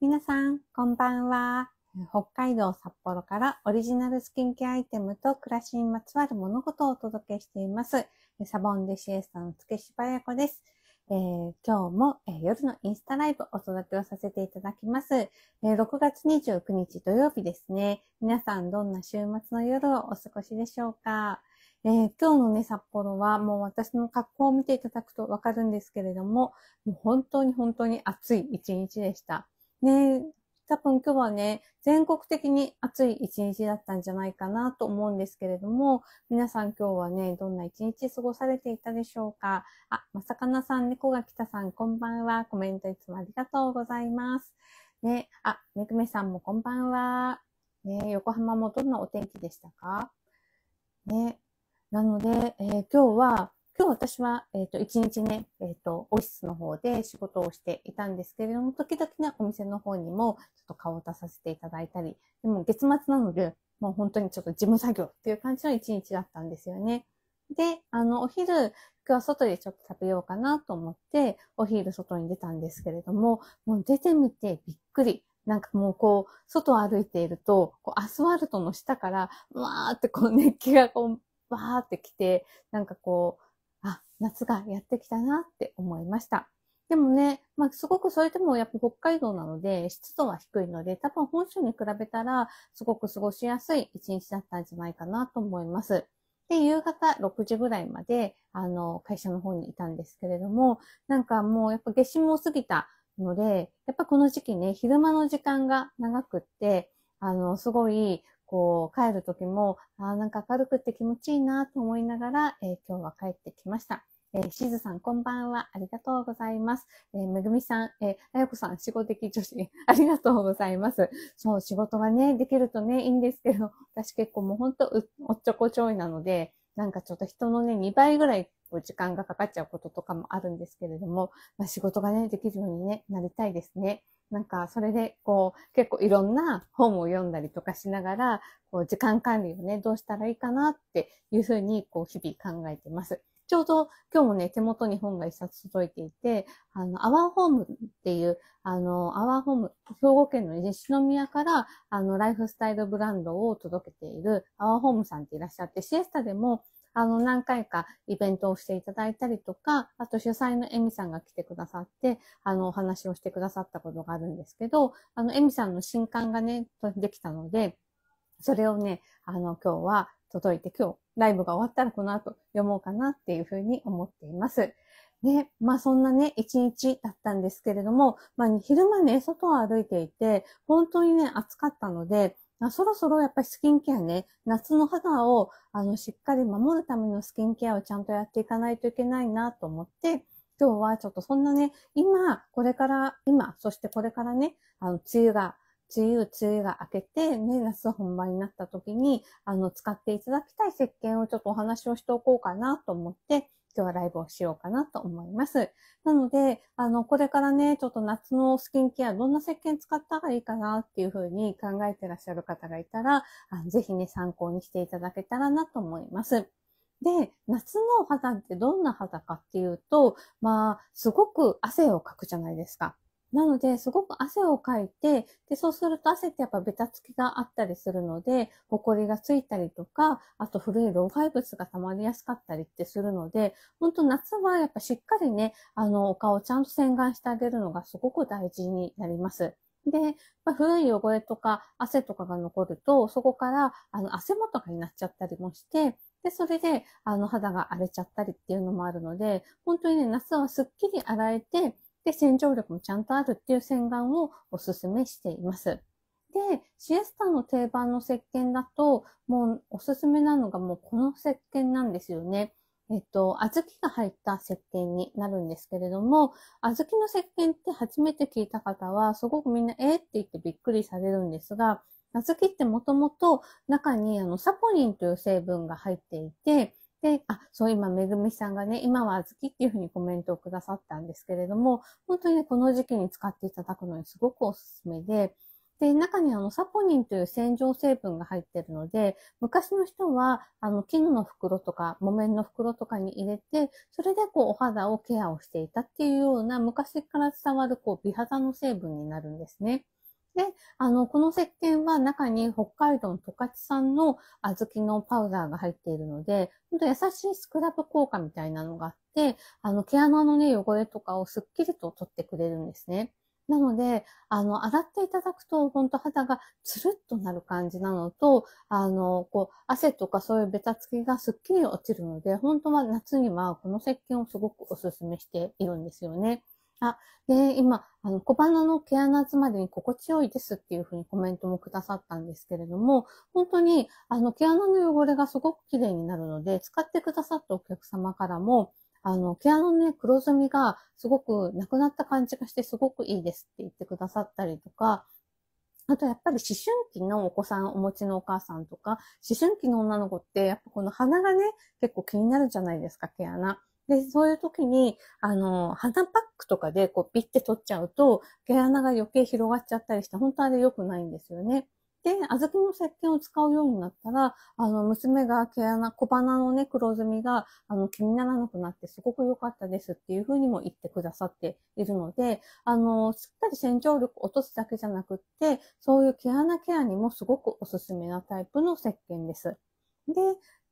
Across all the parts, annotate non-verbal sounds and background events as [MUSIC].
皆さん、こんばんは。北海道札幌からオリジナルスキンケアアイテムと暮らしにまつわる物事をお届けしています。サボンデシエスタのつけしばやこです。えー、今日も、えー、夜のインスタライブお届けをさせていただきます、えー、6月29日土曜日ですね。皆さんどんな週末の夜をお過ごしでしょうか、え今日のね、札幌はもう私の格好を見ていただくとわかるんですけれども、もう本当に本当に暑い一日でした。ね、多分今日はね、全国的に暑い一日だったんじゃないかなと思うんですけれども、皆さん今日はね、どんな一日過ごされていたでしょうかあ、まさかなさん、猫が来たさん、こんばんは。コメントいつもありがとうございます。ね、あ、めぐめさんもこんばんは。ね、横浜もどんなお天気でしたかね、なので、えー、今日は今日私は、えっ、ー、と、一日ね、えっ、ー、と、オフィスの方で仕事をしていたんですけれども、時々ね、お店の方にも、ちょっと顔を出させていただいたり、でも月末なので、もう本当にちょっと事務作業っていう感じの一日だったんですよね。で、あの、お昼、今日は外でちょっと食べようかなと思って、お昼外に出たんですけれども、もう出てみてびっくり。なんかもうこう、外を歩いていると、こうアスファルトの下から、わーってこう熱気がこう、わーってきて、なんかこう、夏がやってきたなって思いました。でもね、まあ、すごくそれでもやっぱ北海道なので湿度は低いので、多分本州に比べたらすごく過ごしやすい一日だったんじゃないかなと思います。で、夕方6時ぐらいまで、あの、会社の方にいたんですけれども、なんかもうやっぱ下旬も過ぎたので、やっぱこの時期ね、昼間の時間が長くって、あの、すごいこう、帰る時も、ああ、なんか明るくって気持ちいいなと思いながら、えー、今日は帰ってきました。えー、しずさん、こんばんは。ありがとうございます。えー、めぐみさん、えー、あやこさん、仕事的女子、[LAUGHS] ありがとうございます。そう、仕事がね、できるとね、いいんですけど、私結構もうほんと、おっちょこちょいなので、なんかちょっと人のね、2倍ぐらい時間がかかっちゃうこととかもあるんですけれども、まあ、仕事がね、できるように、ね、なりたいですね。なんか、それで、こう、結構いろんな本を読んだりとかしながら、こう、時間管理をね、どうしたらいいかなっていうふうに、こう、日々考えてます。ちょうど今日もね、手元に本が一冊届いていて、あの、アワーホームっていう、あの、アワーホーム、兵庫県の西宮から、あの、ライフスタイルブランドを届けているアワーホームさんっていらっしゃって、シエスタでもあの、何回かイベントをしていただいたりとか、あと主催のエミさんが来てくださって、あの、お話をしてくださったことがあるんですけど、あの、エミさんの新刊がね、できたので、それをね、あの、今日は届いて、今日ライブが終わったらこの後読もうかなっていうふうに思っています。ね、まあそんなね、一日だったんですけれども、まあ昼間ね、外を歩いていて、本当にね、暑かったので、そろそろやっぱりスキンケアね、夏の肌をあのしっかり守るためのスキンケアをちゃんとやっていかないといけないなと思って、今日はちょっとそんなね、今、これから、今、そしてこれからね、あの、梅雨が、梅雨、梅雨が明けて、ね、夏本番になった時に、あの、使っていただきたい石鹸をちょっとお話をしておこうかなと思って、今日はライブをしようかなと思います。なので、あの、これからね、ちょっと夏のスキンケア、どんな石鹸使った方がいいかなっていうふうに考えてらっしゃる方がいたら、あのぜひね、参考にしていただけたらなと思います。で、夏の肌ってどんな肌かっていうと、まあ、すごく汗をかくじゃないですか。なので、すごく汗をかいて、で、そうすると汗ってやっぱベタつきがあったりするので、ホコリがついたりとか、あと古い老廃物が溜まりやすかったりってするので、ほんと夏はやっぱしっかりね、あの、お顔をちゃんと洗顔してあげるのがすごく大事になります。で、まあ、古い汚れとか汗とかが残ると、そこからあの汗もとかになっちゃったりもして、で、それであの肌が荒れちゃったりっていうのもあるので、本当にね、夏はすっきり洗えて、で、洗浄力もちゃんとあるっていう洗顔をおすすめしています。で、シエスタの定番の石鹸だと、もうおすすめなのがもうこの石鹸なんですよね。えっと、小豆が入った石鹸になるんですけれども、小豆の石鹸って初めて聞いた方は、すごくみんな、えー、って言ってびっくりされるんですが、小豆ってもともと中にあのサポニンという成分が入っていて、で、あ、そう今、めぐみさんがね、今は小豆きっていうふうにコメントをくださったんですけれども、本当にこの時期に使っていただくのにすごくおすすめで、で、中にあの、サポニンという洗浄成分が入ってるので、昔の人は、あの、絹の袋とか、木綿の袋とかに入れて、それでこう、お肌をケアをしていたっていうような、昔から伝わるこう、美肌の成分になるんですね。で、あの、この石鹸は中に北海道の十勝産の小豆のパウダーが入っているので、ほんと優しいスクラブ効果みたいなのがあって、あの、毛穴のね、汚れとかをスッキリと取ってくれるんですね。なので、あの、洗っていただくと、ほんと肌がつるっとなる感じなのと、あの、こう、汗とかそういうベタつきがすっきり落ちるので、本当は夏にはこの石鹸をすごくおすすめしているんですよね。あ、で、今、あの、小鼻の毛穴詰まりに心地よいですっていうふうにコメントもくださったんですけれども、本当に、あの、毛穴の汚れがすごく綺麗になるので、使ってくださったお客様からも、あの、毛穴のね、黒ずみがすごくなくなった感じがしてすごくいいですって言ってくださったりとか、あとやっぱり思春期のお子さんお持ちのお母さんとか、思春期の女の子って、やっぱこの鼻がね、結構気になるじゃないですか、毛穴。で、そういう時に、あの、鼻パックとかでこうピッて取っちゃうと、毛穴が余計広がっちゃったりして、本当あれ良くないんですよね。で、小豆の石鹸を使うようになったら、あの、娘が毛穴、小鼻のね、黒ずみが、あの、気にならなくなってすごく良かったですっていうふうにも言ってくださっているので、あの、しっかり洗浄力落とすだけじゃなくって、そういう毛穴ケアにもすごくおすすめなタイプの石鹸です。で、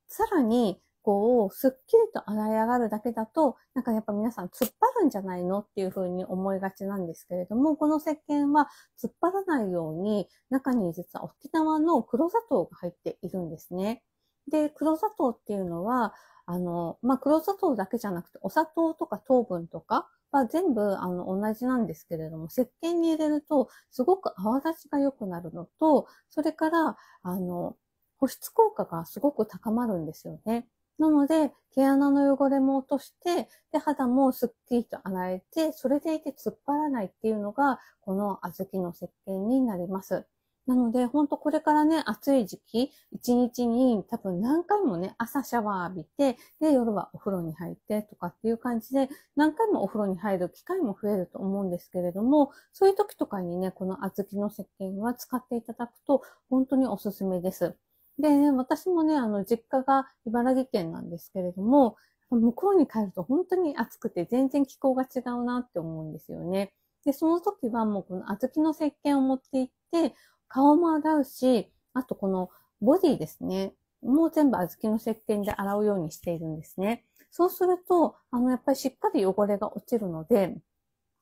さらに、こう、すっきりと洗い上がるだけだと、なんかやっぱ皆さん突っ張るんじゃないのっていうふうに思いがちなんですけれども、この石鹸は突っ張らないように、中に実は沖縄の黒砂糖が入っているんですね。で、黒砂糖っていうのは、あの、まあ、黒砂糖だけじゃなくて、お砂糖とか糖分とか、は全部あの同じなんですけれども、石鹸に入れるとすごく泡立ちが良くなるのと、それから、あの、保湿効果がすごく高まるんですよね。なので、毛穴の汚れも落として、で、肌もスッキリと洗えて、それでいて突っ張らないっていうのが、この小豆の石鹸になります。なので、ほんとこれからね、暑い時期、一日に多分何回もね、朝シャワー浴びて、で、夜はお風呂に入ってとかっていう感じで、何回もお風呂に入る機会も増えると思うんですけれども、そういう時とかにね、この小豆の石鹸は使っていただくと、本当におすすめです。で、私もね、あの、実家が茨城県なんですけれども、向こうに帰ると本当に暑くて全然気候が違うなって思うんですよね。で、その時はもうこの小豆の石鹸を持って行って、顔も洗うし、あとこのボディですね。もう全部小豆の石鹸で洗うようにしているんですね。そうすると、あの、やっぱりしっかり汚れが落ちるので、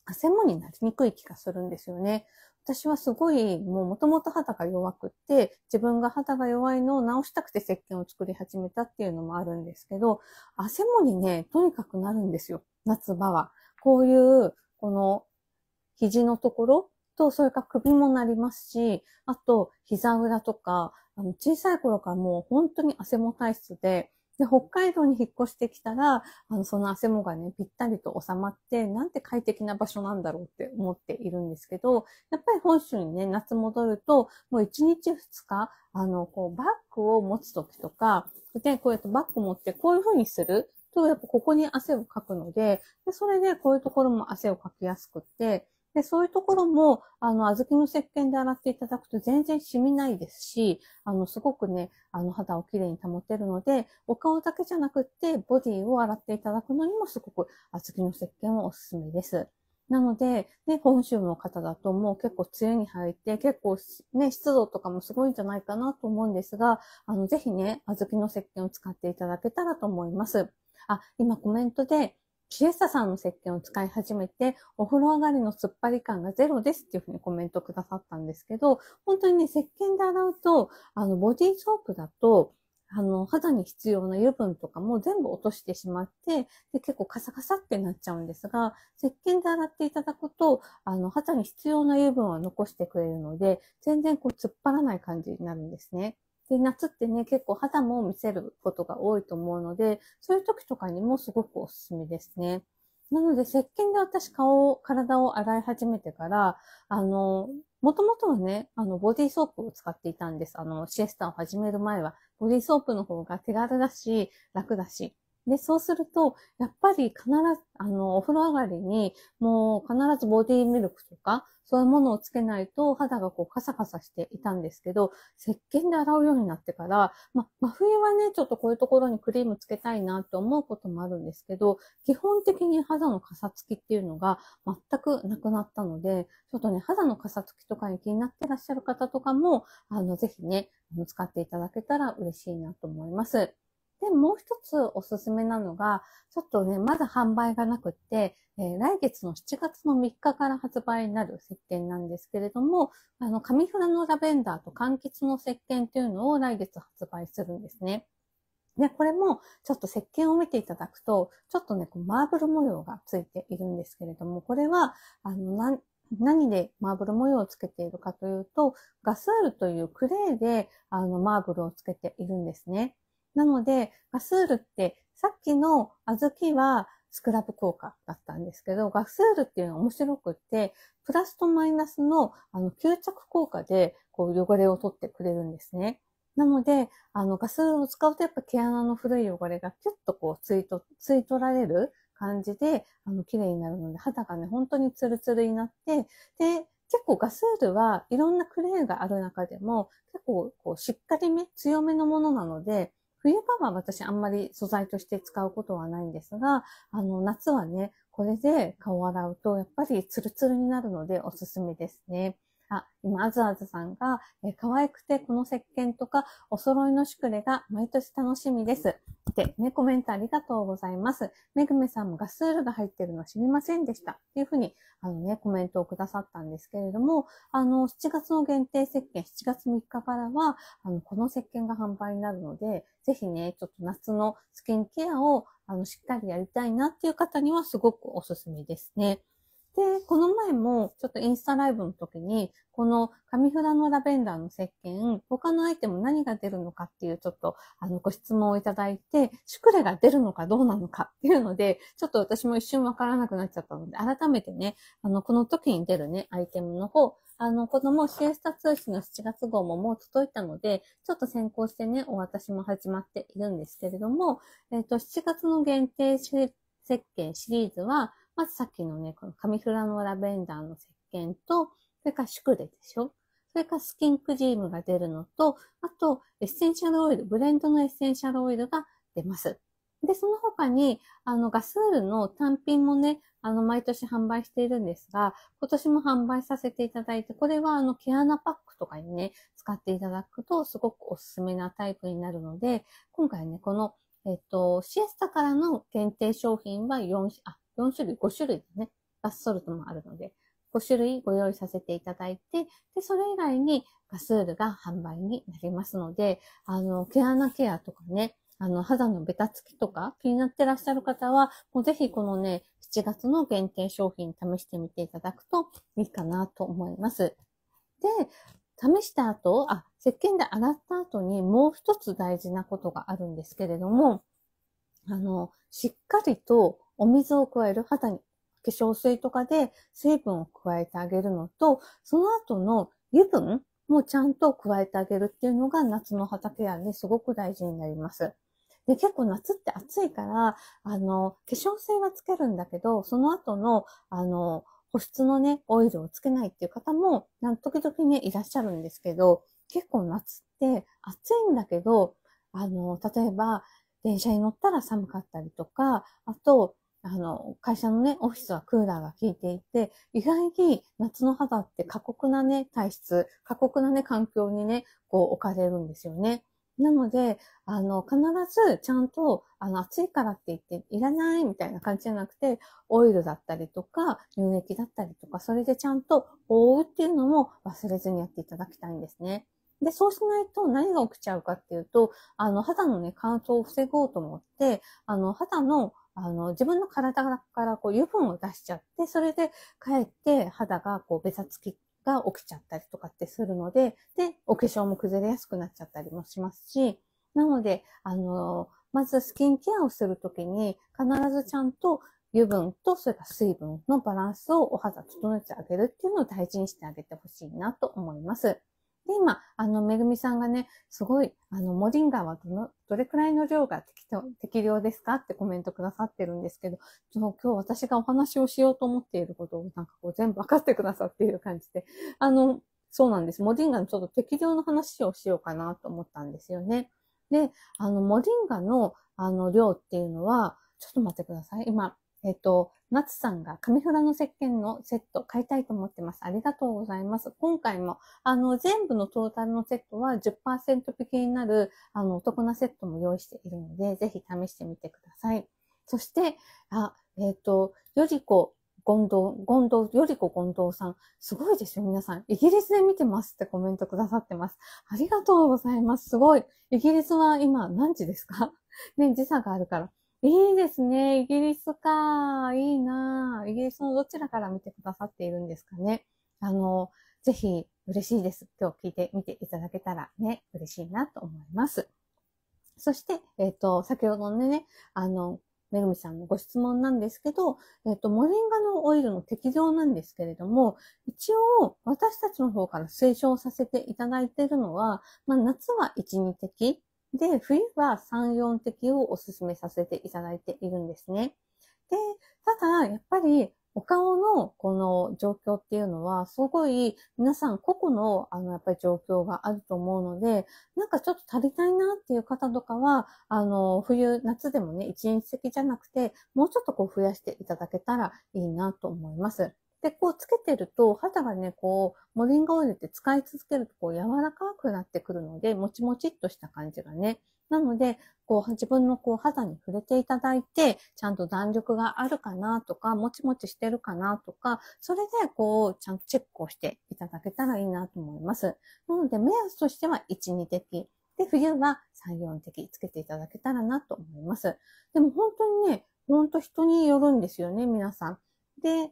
汗もになりにくい気がするんですよね。私はすごい、もうもともと肌が弱くって、自分が肌が弱いのを治したくて石鹸を作り始めたっていうのもあるんですけど、汗もにね、とにかくなるんですよ。夏場は。こういう、この、肘のところと、それか首もなりますし、あと、膝裏とか、あの小さい頃からもう本当に汗も体質で、で、北海道に引っ越してきたら、あの、その汗もがね、ぴったりと収まって、なんて快適な場所なんだろうって思っているんですけど、やっぱり本州にね、夏戻ると、もう1日2日、あの、こう、バッグを持つときとか、で、こうやってバッグ持ってこういう風にすると、やっぱここに汗をかくのでで、それでこういうところも汗をかきやすくって、で、そういうところも、あの、小豆の石鹸で洗っていただくと全然染みないですし、あの、すごくね、あの、肌をきれいに保てるので、お顔だけじゃなくって、ボディを洗っていただくのにもすごく小豆の石鹸はおすすめです。なので、ね、本州の方だともう結構梅雨に入って、結構ね、湿度とかもすごいんじゃないかなと思うんですが、あの、ぜひね、小豆の石鹸を使っていただけたらと思います。あ、今コメントで、ピエッサさんの石鹸を使い始めて、お風呂上がりの突っ張り感がゼロですっていうふうにコメントくださったんですけど、本当にね、石鹸で洗うと、あの、ボディーソープだと、あの、肌に必要な油分とかも全部落としてしまって、で、結構カサカサってなっちゃうんですが、石鹸で洗っていただくと、あの、肌に必要な油分は残してくれるので、全然こう突っ張らない感じになるんですね。で、夏ってね、結構肌も見せることが多いと思うので、そういう時とかにもすごくおすすめですね。なので、石鹸で私顔、体を洗い始めてから、あの、もともとはね、あの、ボディーソープを使っていたんです。あの、シエスタを始める前は、ボディーソープの方が手軽だし、楽だし、で、そうすると、やっぱり必ず、あの、お風呂上がりに、もう必ずボディミルクとか、そういうものをつけないと肌がこうカサカサしていたんですけど、石鹸で洗うようになってから、ま、真冬はね、ちょっとこういうところにクリームつけたいなって思うこともあるんですけど、基本的に肌のカサつきっていうのが全くなくなったので、ちょっとね、肌のカサつきとかに気になってらっしゃる方とかも、あの、ぜひね、使っていただけたら嬉しいなと思います。で、もう一つおすすめなのが、ちょっとね、まだ販売がなくって、えー、来月の7月の3日から発売になる石鹸なんですけれども、あの、紙フラのラベンダーと柑橘の石鹸というのを来月発売するんですね。で、これも、ちょっと石鹸を見ていただくと、ちょっとね、こうマーブル模様がついているんですけれども、これは、あの、何でマーブル模様をつけているかというと、ガスールというクレーで、あの、マーブルをつけているんですね。なので、ガスールって、さっきの小豆はスクラップ効果だったんですけど、ガスールっていうのは面白くって、プラスとマイナスのあの吸着効果でこう汚れを取ってくれるんですね。なので、あのガスールを使うとやっぱ毛穴の古い汚れがキュッとこう吸い吸い取られる感じで、あの綺麗になるので、肌がね、本当にツルツルになって、で、結構ガスールはいろんなクレーがある中でも、結構こうしっかりめ、強めのものなので、冬場は私あんまり素材として使うことはないんですが、あの、夏はね、これで顔を洗うと、やっぱりツルツルになるのでおすすめですね。あ、今、あずあずさんが、えー、可愛くてこの石鹸とか、お揃いのシュクレが毎年楽しみです。で、ね、コメントありがとうございます。めぐめさんもガスールが入ってるの知りませんでした。っていうふうに、あのね、コメントをくださったんですけれども、あの、7月の限定石鹸、7月3日からは、あの、この石鹸が販売になるので、ぜひね、ちょっと夏のスキンケアを、あの、しっかりやりたいなっていう方にはすごくおすすめですね。で、この前も、ちょっとインスタライブの時に、この紙札のラベンダーの石鹸、他のアイテム何が出るのかっていうちょっと、あの、ご質問をいただいて、シュクレが出るのかどうなのかっていうので、ちょっと私も一瞬わからなくなっちゃったので、改めてね、あの、この時に出るね、アイテムの方、あの、子供シエスタ通信の7月号ももう届いたので、ちょっと先行してね、お渡しも始まっているんですけれども、えっ、ー、と、7月の限定石鹸シリーズは、まずさっきのね、このカミフラノラベンダーの石鹸と、それからシュクレでしょそれからスキンクジームが出るのと、あと、エッセンシャルオイル、ブレンドのエッセンシャルオイルが出ます。で、その他に、あの、ガスールの単品もね、あの、毎年販売しているんですが、今年も販売させていただいて、これはあの、毛穴パックとかにね、使っていただくと、すごくおすすめなタイプになるので、今回ね、この、えっと、シエスタからの限定商品は4、あ、4種類、5種類のね、バスソルトもあるので、5種類ご用意させていただいて、で、それ以外にガスールが販売になりますので、あの、毛穴ケアとかね、あの、肌のベタつきとか気になってらっしゃる方は、もうぜひこのね、7月の限定商品試してみていただくといいかなと思います。で、試した後、あ、石鹸で洗った後にもう一つ大事なことがあるんですけれども、あの、しっかりとお水を加える肌に、化粧水とかで水分を加えてあげるのと、その後の油分もちゃんと加えてあげるっていうのが夏の肌ケアですごく大事になります。で、結構夏って暑いから、あの、化粧水はつけるんだけど、その後の、あの、保湿のね、オイルをつけないっていう方も、なん時々ね、いらっしゃるんですけど、結構夏って暑いんだけど、あの、例えば、電車に乗ったら寒かったりとか、あと、あの、会社のね、オフィスはクーラーが効いていて、意外に夏の肌って過酷なね、体質、過酷なね、環境にね、こう置かれるんですよね。なので、あの、必ずちゃんと、あの、暑いからって言って、いらないみたいな感じじゃなくて、オイルだったりとか、乳液だったりとか、それでちゃんと覆うっていうのも忘れずにやっていただきたいんですね。で、そうしないと何が起きちゃうかっていうと、あの、肌のね、乾燥を防ごうと思って、あの、肌のあの、自分の体からこう油分を出しちゃって、それでかえって肌がこうべたつきが起きちゃったりとかってするので、で、お化粧も崩れやすくなっちゃったりもしますし、なので、あの、まずスキンケアをするときに必ずちゃんと油分とそれから水分のバランスをお肌整えてあげるっていうのを大事にしてあげてほしいなと思います。で、今、あの、めぐみさんがね、すごい、あの、モリンガーはどの、どれくらいの量が適当適量ですかってコメントくださってるんですけど、その今日私がお話をしようと思っていることをなんかこう全部分かってくださっている感じで、あの、そうなんです。モリンガのちょっと適量の話をしようかなと思ったんですよね。で、あの、モリンガの、あの、量っていうのは、ちょっと待ってください。今、えっ、ー、と、松さんが紙札の石鹸のセット買いたいと思ってます。ありがとうございます。今回も、あの、全部のトータルのセットは10%引きになる、あの、お得なセットも用意しているので、ぜひ試してみてください。そして、あ、えっ、ー、と、よりこ、ゴンドウ、ゴンドウ、よりこゴンドウさん。すごいですよ、皆さん。イギリスで見てますってコメントくださってます。ありがとうございます。すごい。イギリスは今何時ですかね、時差があるから。いいですね。イギリスか。いいな。イギリスのどちらから見てくださっているんですかね。あの、ぜひ嬉しいです。今日聞いてみていただけたらね、嬉しいなと思います。そして、えっ、ー、と、先ほどのね、あの、めぐみさんのご質問なんですけど、えっ、ー、と、モリンガのオイルの適量なんですけれども、一応、私たちの方から推奨させていただいているのは、まあ、夏は1、2滴で、冬は3、4滴をお勧めさせていただいているんですね。で、ただ、やっぱり、お顔のこの状況っていうのは、すごい皆さん個々のあのやっぱり状況があると思うので、なんかちょっと足りないなっていう方とかは、あの、冬、夏でもね、一日席じゃなくて、もうちょっとこう増やしていただけたらいいなと思います。で、こうつけてると、肌がね、こう、モリンガオイルって使い続けると、こう、柔らかくなってくるので、もちもちっとした感じがね。なので、こう、自分のこう、肌に触れていただいて、ちゃんと弾力があるかなとか、もちもちしてるかなとか、それで、こう、ちゃんとチェックをしていただけたらいいなと思います。なので、目安としては1、2滴。で、冬は3、4滴つけていただけたらなと思います。でも本当にね、ほんと人によるんですよね、皆さん。で、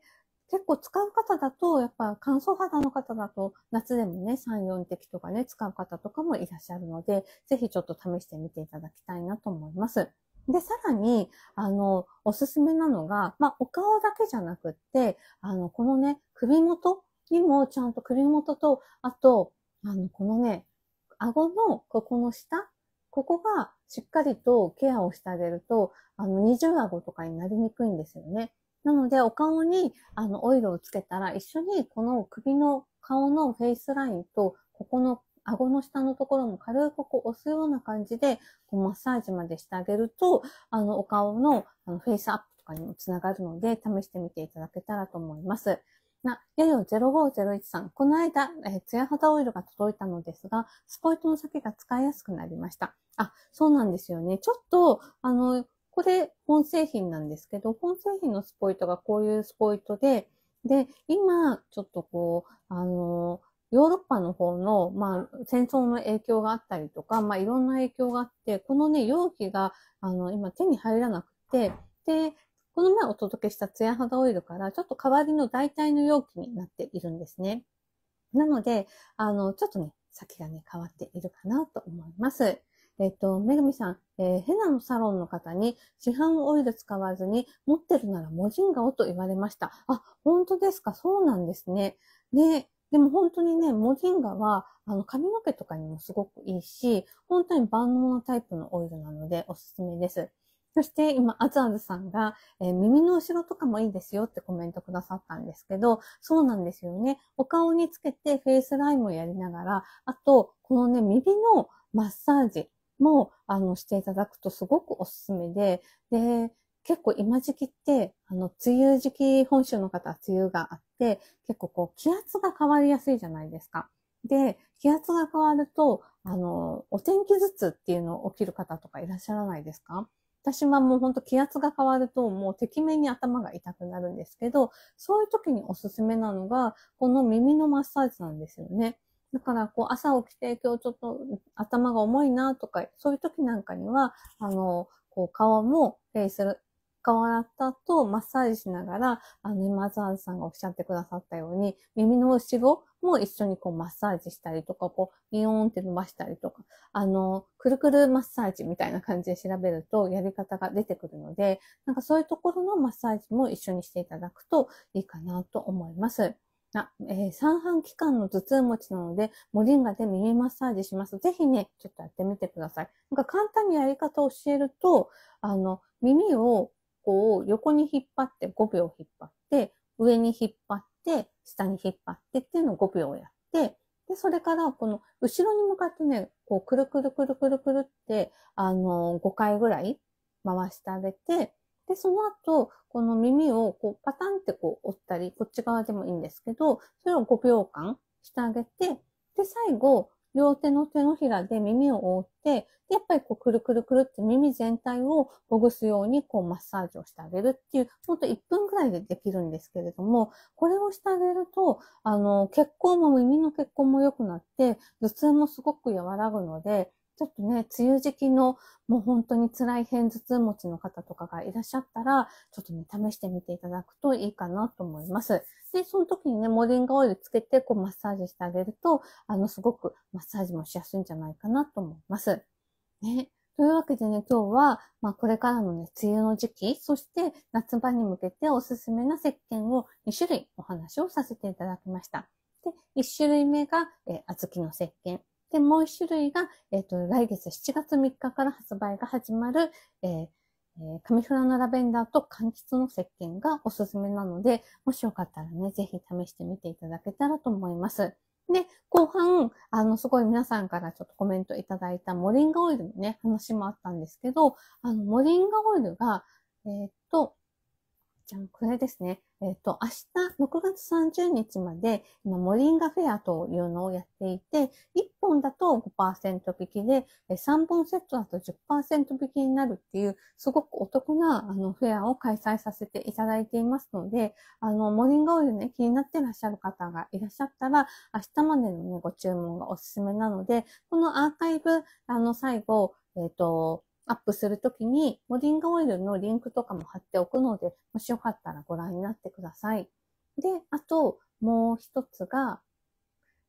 結構使う方だと、やっぱ乾燥肌の方だと、夏でもね、3、4滴とかね、使う方とかもいらっしゃるので、ぜひちょっと試してみていただきたいなと思います。で、さらに、あの、おすすめなのが、まあ、お顔だけじゃなくって、あの、このね、首元にもちゃんと首元と、あと、あの、このね、顎のここの下ここがしっかりとケアをしてあげると、あの、二重顎とかになりにくいんですよね。なので、お顔に、あの、オイルをつけたら、一緒にこの首の顔のフェイスラインと、ここの顎の下のところも軽くこう押すような感じで、こうマッサージまでしてあげると、あの、お顔のあのフェイスアップとかにもつながるので、試してみていただけたらと思います。な、やよ05013。この間、えー、ツヤ肌オイルが届いたのですが、スポイトの先が使いやすくなりました。あ、そうなんですよね。ちょっと、あの、これ本製品なんですけど、本製品のスポイトがこういうスポイトで、で、今、ちょっとこう、あの、ヨーロッパの方の、まあ、戦争の影響があったりとか、まあ、いろんな影響があって、このね、容器が、あの、今手に入らなくて、で、この前お届けしたツヤ肌オイルから、ちょっと代わりの代替の容器になっているんですね。なので、あの、ちょっとね、先がね、変わっているかなと思います。えっ、ー、と、めぐみさん、えー、ヘナのサロンの方に、市販オイル使わずに、持ってるならモジンガをと言われました。あ、本当ですかそうなんですね。ね、でも本当にね、モジンガは、あの、髪の毛とかにもすごくいいし、本当に万能なタイプのオイルなのでおすすめです。そして今、あずあずさんが、えー、耳の後ろとかもいいですよってコメントくださったんですけど、そうなんですよね。お顔につけてフェイスラインをやりながら、あと、このね、耳のマッサージ。も、あの、していただくとすごくおすすめで、で、結構今時期って、あの、梅雨時期、本州の方は梅雨があって、結構こう、気圧が変わりやすいじゃないですか。で、気圧が変わると、あの、お天気頭痛っていうのを起きる方とかいらっしゃらないですか私はもうほんと気圧が変わるともうてきめんに頭が痛くなるんですけど、そういう時におすすめなのが、この耳のマッサージなんですよね。だからこう朝起きて今日ちょっと頭が重いなとか、そういう時なんかには、あの、こう顔もフェイス顔洗った後、マッサージしながら、あの、今沢さんがおっしゃってくださったように、耳の後ろも一緒にこうマッサージしたりとか、こう、ビヨーンって伸ばしたりとか、あの、くるくるマッサージみたいな感じで調べるとやり方が出てくるので、なんかそういうところのマッサージも一緒にしていただくといいかなと思います。えー、三半期間の頭痛持ちなので、モリンガで耳マッサージします。ぜひね、ちょっとやってみてください。なんか簡単にやり方を教えると、あの、耳をこう横に引っ張って5秒引っ張って、上に引っ張って、下に引っ張ってっていうのを5秒やって、で、それからこの後ろに向かってね、こうくるくるくるくるくるって、あの5回ぐらい回してあげて、で、その後、この耳をこうパタンってこう折ったり、こっち側でもいいんですけど、それを5秒間してあげて、で、最後、両手の手のひらで耳を覆って、で、やっぱりこうくるくるくるって耳全体をほぐすようにこうマッサージをしてあげるっていう、ほんと1分くらいでできるんですけれども、これをしてあげると、あの、血行も耳の血行も良くなって、頭痛もすごく和らぐので、ちょっとね、梅雨時期のもう本当に辛い偏頭痛持ちの方とかがいらっしゃったら、ちょっとね、試してみていただくといいかなと思います。で、その時にね、モリンガオイルつけて、こうマッサージしてあげると、あの、すごくマッサージもしやすいんじゃないかなと思います。ね。というわけでね、今日は、まあ、これからのね、梅雨の時期、そして夏場に向けておすすめな石鹸を2種類お話をさせていただきました。で、1種類目が、えー、小豆の石鹸。で、もう一種類が、えっ、ー、と、来月7月3日から発売が始まる、えーえー、紙フラのラベンダーと柑橘の石鹸がおすすめなので、もしよかったらね、ぜひ試してみていただけたらと思います。で、後半、あの、すごい皆さんからちょっとコメントいただいたモリンガオイルのね、話もあったんですけど、あの、モリンガオイルが、えー、っと、じゃあ、これですね。えっ、ー、と、明日6月30日まで、今、モリンガフェアというのをやっていて、1本だと5%引きで、3本セットだと10%引きになるっていう、すごくお得な、あの、フェアを開催させていただいていますので、あの、モリンガオイルね、気になってらっしゃる方がいらっしゃったら、明日までのね、ご注文がおすすめなので、このアーカイブ、あの、最後、えっ、ー、と、アップするときに、モリンガオイルのリンクとかも貼っておくので、もしよかったらご覧になってください。で、あと、もう一つが、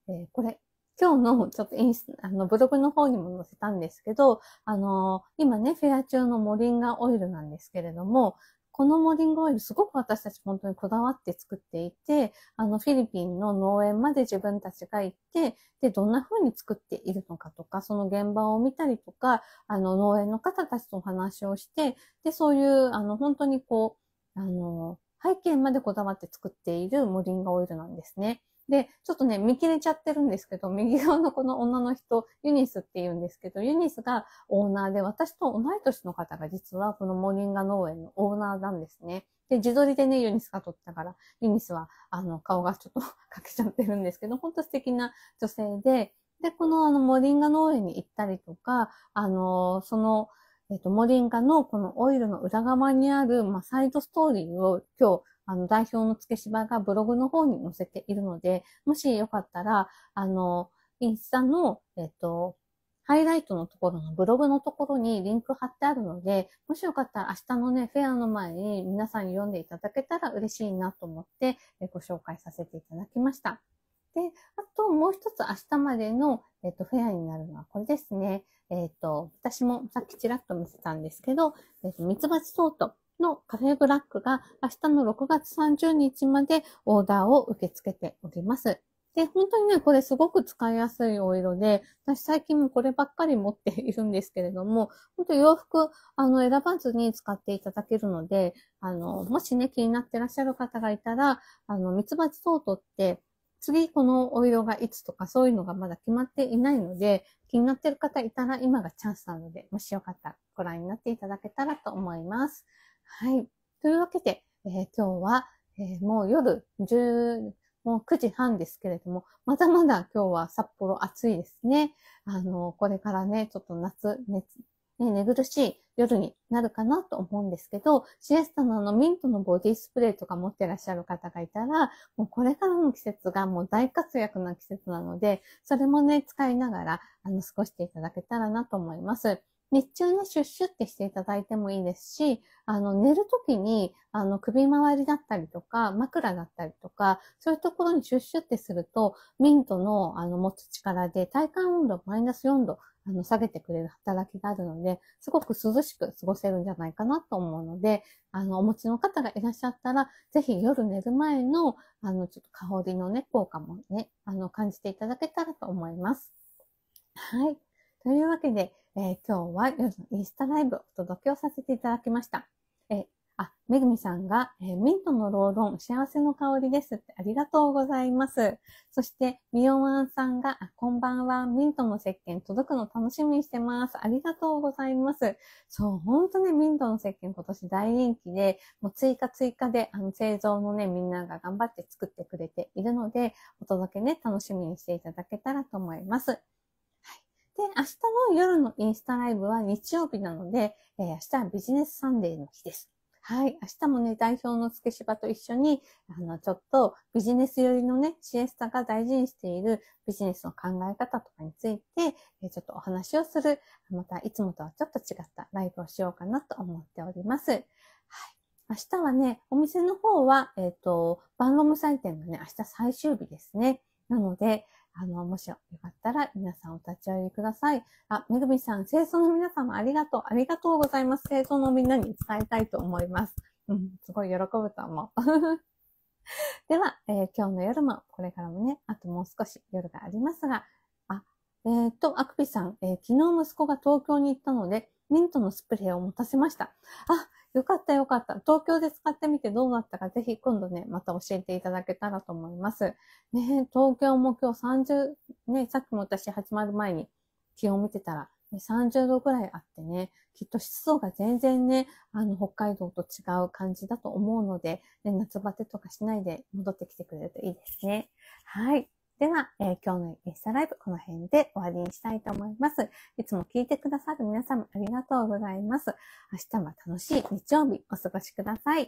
えー、これ、今日のちょっとインス、あの、ブログの方にも載せたんですけど、あのー、今ね、フェア中のモリンガオイルなんですけれども、このモーニングオイルすごく私たち本当にこだわって作っていて、あのフィリピンの農園まで自分たちが行って、で、どんな風に作っているのかとか、その現場を見たりとか、あの農園の方たちとお話をして、で、そういう、あの本当にこう、あの、背景までこだわって作っているモリンガオイルなんですね。で、ちょっとね、見切れちゃってるんですけど、右側のこの女の人、ユニスって言うんですけど、ユニスがオーナーで、私と同い年の方が実はこのモリンガ農園のオーナーなんですね。で、自撮りでね、ユニスが撮ったから、ユニスは、あの、顔がちょっと [LAUGHS] かけちゃってるんですけど、ほんと素敵な女性で、で、このあの、モリンガ農園に行ったりとか、あの、その、えっ、と、モリンガのこのオイルの裏側にある、まあ、サイドストーリーを今日あの、代表の付け芝がブログの方に載せているので、もしよかったら、あの、インスタの、えっと、ハイライトのところのブログのところにリンク貼ってあるので、もしよかったら明日のね、フェアの前に皆さんに読んでいただけたら嬉しいなと思ってご紹介させていただきました。で、あともう一つ明日までの、えっと、フェアになるのはこれですね。えっと、私もさっきちらっと見せたんですけど、えっと、ミツバチソートのカフェブラックが明日の6月30日までオーダーを受け付けております。で、本当にね、これすごく使いやすいお色で、私最近もこればっかり持っているんですけれども、本当洋服、あの、選ばずに使っていただけるので、あの、もしね、気になってらっしゃる方がいたら、あの、ミツバチソートって、次このお色がいつとかそういうのがまだ決まっていないので、気になってる方いたら今がチャンスなので、もしよかったらご覧になっていただけたらと思います。はい。というわけで、えー、今日は、えー、もう夜10、もう9時半ですけれども、まだまだ今日は札幌暑いですね。あの、これからね、ちょっと夏、ね、ね、寝苦しい夜になるかなと思うんですけど、シエスタのあのミントのボディスプレーとか持ってらっしゃる方がいたら、もうこれからの季節がもう大活躍な季節なので、それもね、使いながら、あの、過ごしていただけたらなと思います。日中にシュッシュってしていただいてもいいですし、あの、寝るときに、あの、首周りだったりとか、枕だったりとか、そういうところにシュッシュってすると、ミントの、あの、持つ力で体感温度マイナス4度、あの、下げてくれる働きがあるので、すごく涼しく過ごせるんじゃないかなと思うので、あの、お持ちの方がいらっしゃったら、ぜひ夜寝る前の、あの、ちょっと香りのね、効果もね、あの、感じていただけたらと思います。はい。というわけで、えー、今日は夜のインスタライブお届けをさせていただきました。えー、あ、めぐみさんが、えー、ミントのローロン、幸せの香りですってありがとうございます。そして、みおまんさんが、こんばんは、ミントの石鹸届くの楽しみにしてます。ありがとうございます。そう、ほんとね、ミントの石鹸今年大人気で、もう追加追加で、あの、製造のね、みんなが頑張って作ってくれているので、お届けね、楽しみにしていただけたらと思います。で、明日の夜のインスタライブは日曜日なので、えー、明日はビジネスサンデーの日です。はい。明日もね、代表のつけしばと一緒に、あの、ちょっとビジネス寄りのね、シエスタが大事にしているビジネスの考え方とかについて、えちょっとお話をする、またいつもとはちょっと違ったライブをしようかなと思っております。はい。明日はね、お店の方は、えっ、ー、と、バンロム祭典がね、明日最終日ですね。なので、あの、もしよかったら皆さんお立ち寄りください。あ、めぐみさん、清掃の皆様ありがとう、ありがとうございます。清掃のみんなに伝えたいと思います。うん、すごい喜ぶと思う。[LAUGHS] では、えー、今日の夜も、これからもね、あともう少し夜がありますが、あ、えー、っと、あくぴさん、えー、昨日息子が東京に行ったので、ミントのスプレーを持たせました。あ、よかったよかった。東京で使ってみてどうだったか、ぜひ今度ね、また教えていただけたらと思います。ね、東京も今日30、ね、さっきも私始まる前に気温見てたら、30度ぐらいあってね、きっと湿度が全然ね、あの、北海道と違う感じだと思うので、ね、夏バテとかしないで戻ってきてくれるといいですね。はい。では、えー、今日のインスタライブ、この辺で終わりにしたいと思います。いつも聞いてくださる皆様ありがとうございます。明日も楽しい日曜日お過ごしください。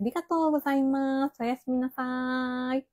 ありがとうございます。おやすみなさい。